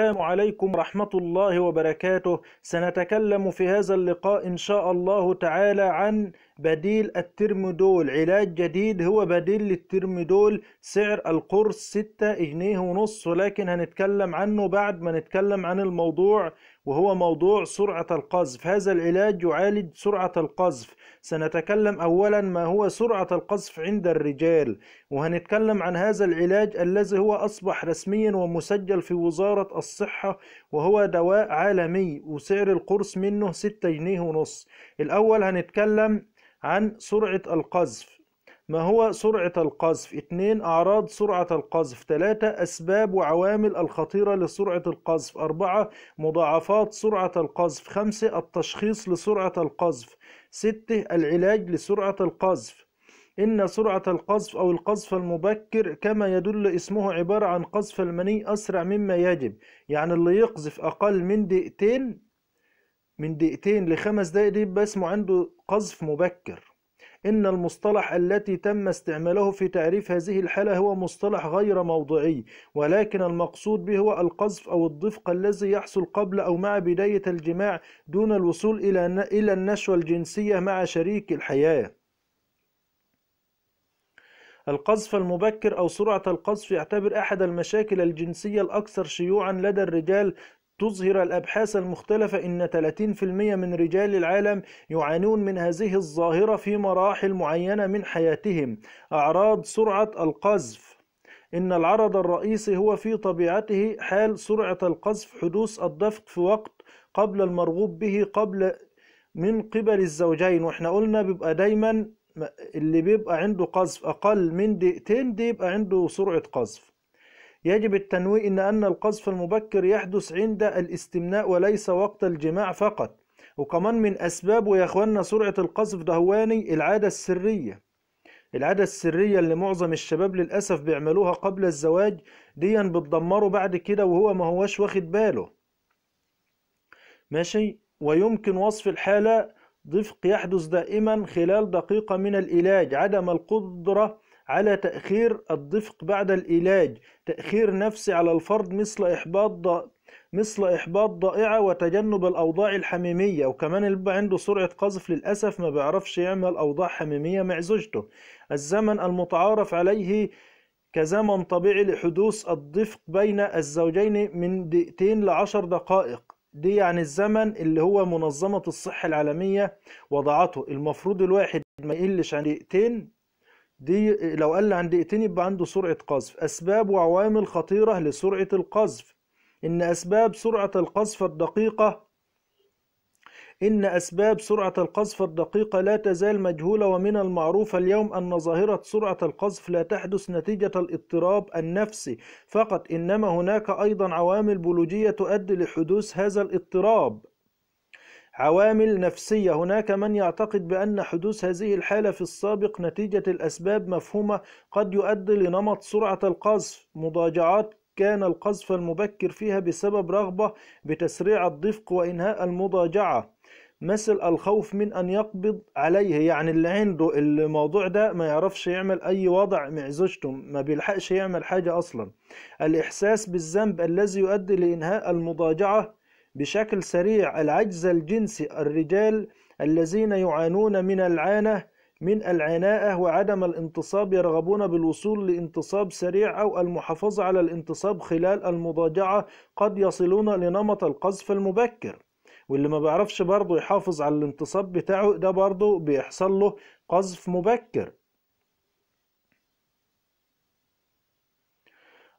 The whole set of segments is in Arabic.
السلام عليكم ورحمة الله وبركاته سنتكلم في هذا اللقاء إن شاء الله تعالى عن بديل الترمدول علاج جديد هو بديل للترمدول سعر القرص 6 جنيه ونص ولكن هنتكلم عنه بعد ما نتكلم عن الموضوع وهو موضوع سرعة القذف هذا العلاج يعالج سرعة القذف سنتكلم أولا ما هو سرعة القذف عند الرجال وهنتكلم عن هذا العلاج الذي هو أصبح رسميا ومسجل في وزارة الصحة وهو دواء عالمي وسعر القرص منه 6 جنيه ونص الأول هنتكلم عن سرعة القذف ما هو سرعة القذف؟ ثلاثة أعراض سرعة القذف ثلاثه أسباب وعوامل الخطيرة لسرعة القذف خمسة مضاعفات سرعة القذف ستة التشخيص لسرعة القذف سته العلاج لسرعة القذف إن سرعة القذف أو القذف المبكر كما يدل اسمه عبارة عن قذف المني أسرع مما يجب يعني اللي يقذف أقل من دقيقتين من دقيقتين لخمس دقايق دي اسمه عنده قذف مبكر إن المصطلح التي تم استعماله في تعريف هذه الحالة هو مصطلح غير موضعي ولكن المقصود به هو القذف أو الضفق الذي يحصل قبل أو مع بداية الجماع دون الوصول إلى النشوة الجنسية مع شريك الحياة القذف المبكر أو سرعة القذف يعتبر أحد المشاكل الجنسية الأكثر شيوعا لدى الرجال تظهر الأبحاث المختلفة إن 30% من رجال العالم يعانون من هذه الظاهرة في مراحل معينة من حياتهم أعراض سرعة القذف إن العرض الرئيسي هو في طبيعته حال سرعة القذف حدوث الدفق في وقت قبل المرغوب به قبل من قبل الزوجين واحنا قلنا بيبقى دايما اللي بيبقى عنده قذف أقل من دقيقتين دي يبقى عنده سرعة قذف يجب التنويه إن أن القذف المبكر يحدث عند الاستمناء وليس وقت الجماع فقط وكمان من أسبابه يا أخوانا سرعة القذف دهواني يعني العادة السرية العادة السرية اللي معظم الشباب للأسف بيعملوها قبل الزواج ديا بتدمره بعد كده وهو ما هوش واخد باله ماشي ويمكن وصف الحالة ضفق يحدث دائما خلال دقيقة من العلاج عدم القدرة على تأخير الضفق بعد العلاج تأخير نفسي على الفرد مثل إحباط ض... مثل إحباط ضائعة وتجنب الأوضاع الحميمية وكمان اللي بيبقى عنده سرعة قذف للأسف ما بيعرفش يعمل أوضاع حميمية مع زوجته الزمن المتعارف عليه كزمن طبيعي لحدوث الضفق بين الزوجين من دقيقتين لعشر دقائق دي يعني الزمن اللي هو منظمة الصحة العالمية وضعته المفروض الواحد ما يقلش عن دقيقتين دي لو قل عن دقيقتين يبقى عنده سرعة قذف أسباب وعوامل خطيرة لسرعة القذف إن أسباب سرعة القذف الدقيقة إن أسباب سرعة القذف الدقيقة لا تزال مجهولة ومن المعروف اليوم أن ظاهرة سرعة القذف لا تحدث نتيجة الاضطراب النفسي فقط إنما هناك أيضا عوامل بيولوجية تؤدي لحدوث هذا الاضطراب عوامل نفسية هناك من يعتقد بأن حدوث هذه الحالة في السابق نتيجة الأسباب مفهومة قد يؤدي لنمط سرعة القذف مضاجعات كان القذف المبكر فيها بسبب رغبة بتسريع الضفق وإنهاء المضاجعة مثل الخوف من أن يقبض عليه يعني اللي عنده الموضوع ده ما يعرفش يعمل أي وضع مع زوجته ما بيلحقش يعمل حاجة أصلا الإحساس بالذنب الذي يؤدي لإنهاء المضاجعة بشكل سريع العجز الجنسي الرجال الذين يعانون من العانة من العناءة وعدم الانتصاب يرغبون بالوصول لانتصاب سريع أو المحافظة على الانتصاب خلال المضاجعة قد يصلون لنمط القذف المبكر واللي ما بعرفش برضه يحافظ على الانتصاب بتاعه ده برضه بيحصل له قذف مبكر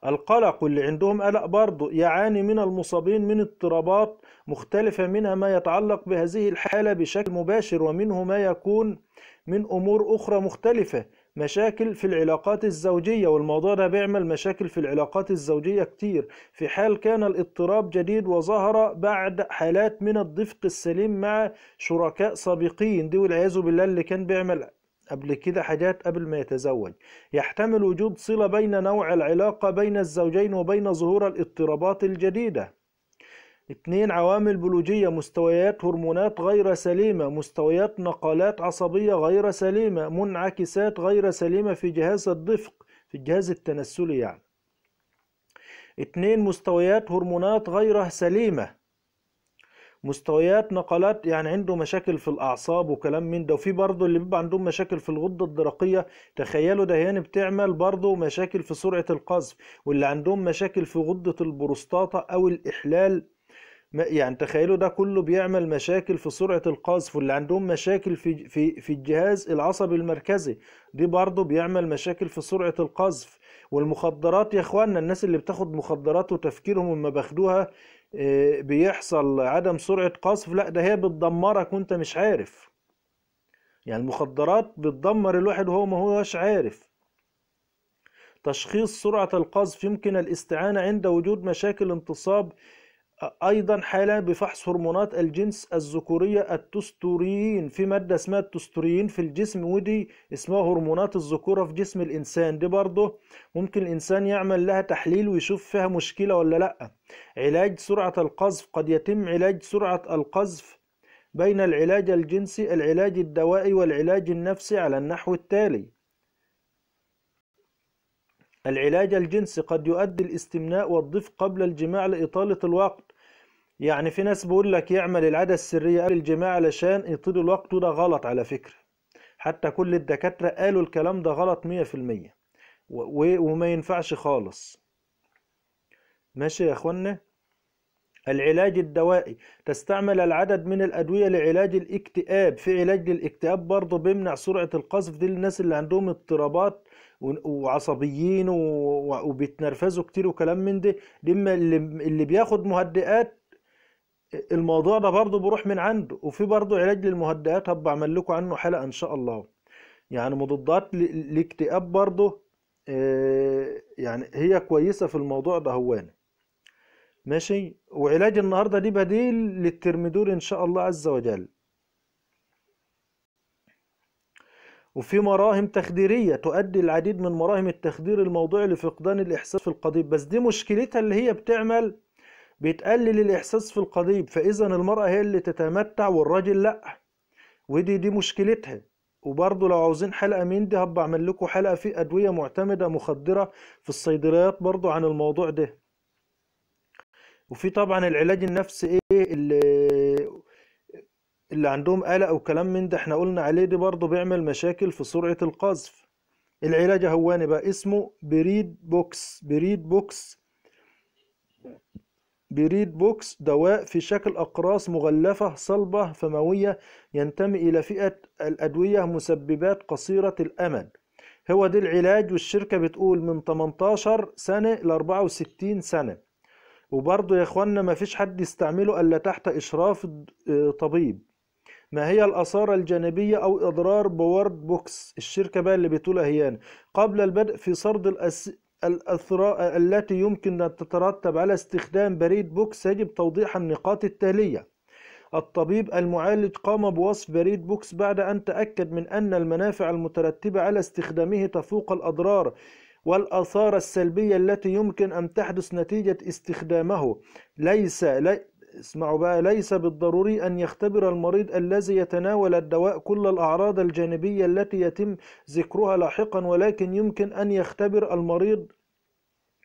القلق اللي عندهم قلق برضه يعاني من المصابين من اضطرابات مختلفة منها ما يتعلق بهذه الحالة بشكل مباشر ومنه ما يكون من أمور أخرى مختلفة مشاكل في العلاقات الزوجية والموضوع ده بيعمل مشاكل في العلاقات الزوجية كتير في حال كان الاضطراب جديد وظهر بعد حالات من الضفق السليم مع شركاء سابقين دي والعياذ بالله اللي كان بيعمل قبل كده حاجات قبل ما يتزوج يحتمل وجود صلة بين نوع العلاقة بين الزوجين وبين ظهور الاضطرابات الجديدة اثنين عوامل بيولوجية مستويات هرمونات غير سليمة مستويات نقلات عصبية غير سليمة منعكسات غير سليمة في جهاز الدفق في الجهاز التناسلي يعني اثنين مستويات هرمونات غير سليمة مستويات نقلات يعني عنده مشاكل في الاعصاب وكلام من ده وفي برضه اللي بيبقى عندهم مشاكل في الغده الدرقيه تخيلوا ده يعني بتعمل برضه مشاكل في سرعه القذف واللي عندهم مشاكل في غده البروستاتا او الاحلال يعني تخيلوا ده كله بيعمل مشاكل في سرعة القذف واللي عندهم مشاكل في في في الجهاز العصبي المركزي دي برضه بيعمل مشاكل في سرعة القذف والمخدرات يا اخوانا الناس اللي بتاخد مخدرات وتفكيرهم لما باخدوها آه، بيحصل عدم سرعه قصف لا ده هي بتدمرك وانت مش عارف يعني المخدرات بتدمر الواحد وهو ما هوش عارف تشخيص سرعه القذف يمكن الاستعانه عند وجود مشاكل انتصاب أيضا حالة بفحص هرمونات الجنس الذكورية التستورين في مادة اسمها التستورين في الجسم ودي اسمها هرمونات الذكورة في جسم الإنسان دي برضه ممكن الإنسان يعمل لها تحليل ويشوف فيها مشكلة ولا لأ علاج سرعة القذف قد يتم علاج سرعة القذف بين العلاج الجنسي العلاج الدوائي والعلاج النفسي على النحو التالي العلاج الجنسي قد يؤدي الاستمناء والضيف قبل الجماع لإطالة الوقت يعني في ناس بيقول لك يعمل العاده السريه قبل الجماع علشان يطيل الوقت وده غلط على فكره حتى كل الدكاتره قالوا الكلام ده غلط 100% وما ينفعش خالص ماشي يا اخوانا العلاج الدوائي تستعمل العدد من الأدوية لعلاج الاكتئاب في علاج للاكتئاب برضه بيمنع سرعة القذف دي للناس اللي عندهم اضطرابات وعصبيين وبيتنرفزوا كتير وكلام من ده لما اللي بياخد مهدئات الموضوع ده برضه بروح من عنده وفي برضه علاج للمهدئات هبقى اعمل لكم عنه حلقه ان شاء الله يعني مضادات الاكتئاب برضه آه، يعني هي كويسه في الموضوع ده هوانا ماشي وعلاج النهارده دي بديل للترمدور ان شاء الله عز وجل وفي مراهم تخديرية تؤدي العديد من مراهم التخدير الموضوعي لفقدان الإحساس في القضيب بس دي مشكلتها اللي هي بتعمل بتقلل الإحساس في القضيب فإذا المرأة هي اللي تتمتع والراجل لأ ودي دي مشكلتها وبرضه لو عاوزين حلقة من دي هبقى أعمل لكم حلقة في أدوية معتمدة مخدرة في الصيدليات برضه عن الموضوع ده وفي طبعا العلاج النفسي إيه اللي اللي عندهم قلق وكلام من ده احنا قلنا عليه دي برضه بيعمل مشاكل في سرعة القذف العلاج هواني بقى اسمه بريد بوكس بريد بوكس بريد بوكس دواء في شكل أقراص مغلفة صلبة فموية ينتمي إلى فئة الأدوية مسببات قصيرة الأمد هو ده العلاج والشركة بتقول من 18 سنة ل 64 سنة وبرضه يا إخوانا مفيش حد يستعمله إلا تحت إشراف آه، طبيب ما هي الأثار الجانبية أو أضرار بورد بوكس الشركة بقى اللي بتقول اهيان قبل البدء في سرد الأثراء التي يمكن أن تترتب على استخدام بريد بوكس يجب توضيح النقاط التالية الطبيب المعالج قام بوصف بريد بوكس بعد أن تأكد من أن المنافع المترتبة على استخدامه تفوق الأضرار والآثار السلبية التي يمكن أن تحدث نتيجة استخدامه ليس لي اسمعوا بقى ليس بالضروري أن يختبر المريض الذي يتناول الدواء كل الأعراض الجانبية التي يتم ذكرها لاحقا ولكن يمكن أن يختبر المريض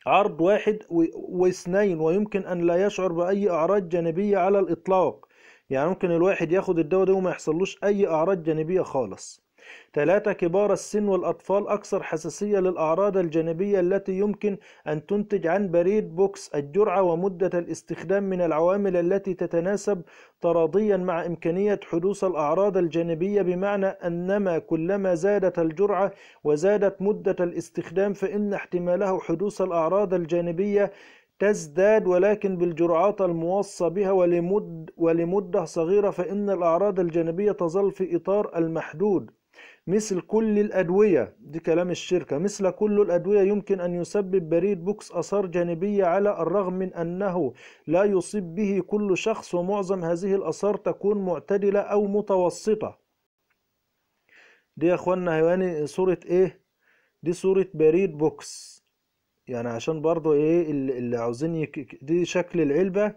عرض واحد واثنين ويمكن أن لا يشعر بأي أعراض جانبية على الإطلاق يعني ممكن الواحد ياخد الدواء ده وما يحصلوش أي أعراض جانبية خالص ثلاثة كبار السن والأطفال أكثر حساسية للأعراض الجانبية التي يمكن أن تنتج عن بريد بوكس الجرعة ومدة الاستخدام من العوامل التي تتناسب تراضيا مع إمكانية حدوث الأعراض الجانبية بمعنى أنما كلما زادت الجرعة وزادت مدة الاستخدام فإن احتماله حدوث الأعراض الجانبية تزداد ولكن بالجرعات الموصى بها ولمد ولمدة صغيرة فإن الأعراض الجانبية تظل في إطار المحدود مثل كل الأدوية دي كلام الشركة مثل كل الأدوية يمكن أن يسبب بريد بوكس أثار جانبية على الرغم من أنه لا يصيب به كل شخص ومعظم هذه الأثار تكون معتدلة أو متوسطة دي يا أخوانا هيواني صورة إيه دي صورة بريد بوكس يعني عشان برضو إيه اللي عاوزين يك... دي شكل العلبة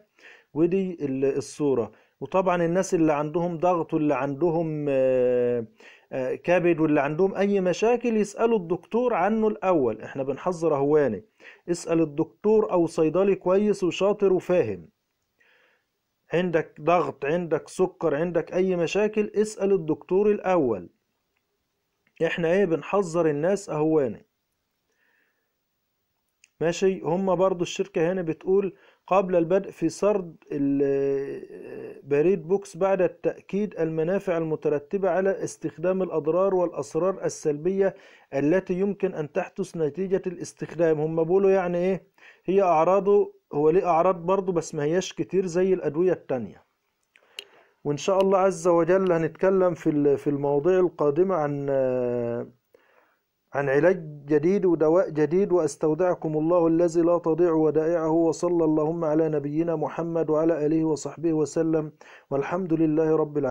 ودي الصورة وطبعا الناس اللي عندهم ضغط واللي عندهم آه، آه، كبد واللي عندهم اي مشاكل يسالوا الدكتور عنه الاول احنا بنحذر اهواني اسال الدكتور او صيدلي كويس وشاطر وفاهم عندك ضغط عندك سكر عندك اي مشاكل اسال الدكتور الاول احنا ايه بنحذر الناس اهواني ماشي هما برضو الشركة هنا بتقول قبل البدء في سرد آه، بريد بوكس بعد التأكيد المنافع المترتبة على استخدام الأضرار والأسرار السلبية التي يمكن أن تحدث نتيجة الاستخدام هم بيقولوا يعني إيه هي أعراضه هو ليه أعراض برضه بس ما هياش كتير زي الأدوية التانية وإن شاء الله عز وجل هنتكلم في في المواضيع القادمة عن آه، عن علاج جديد ودواء جديد واستودعكم الله الذي لا تضيع ودائعه وصلى اللهم على نبينا محمد وعلى اله وصحبه وسلم والحمد لله رب العالمين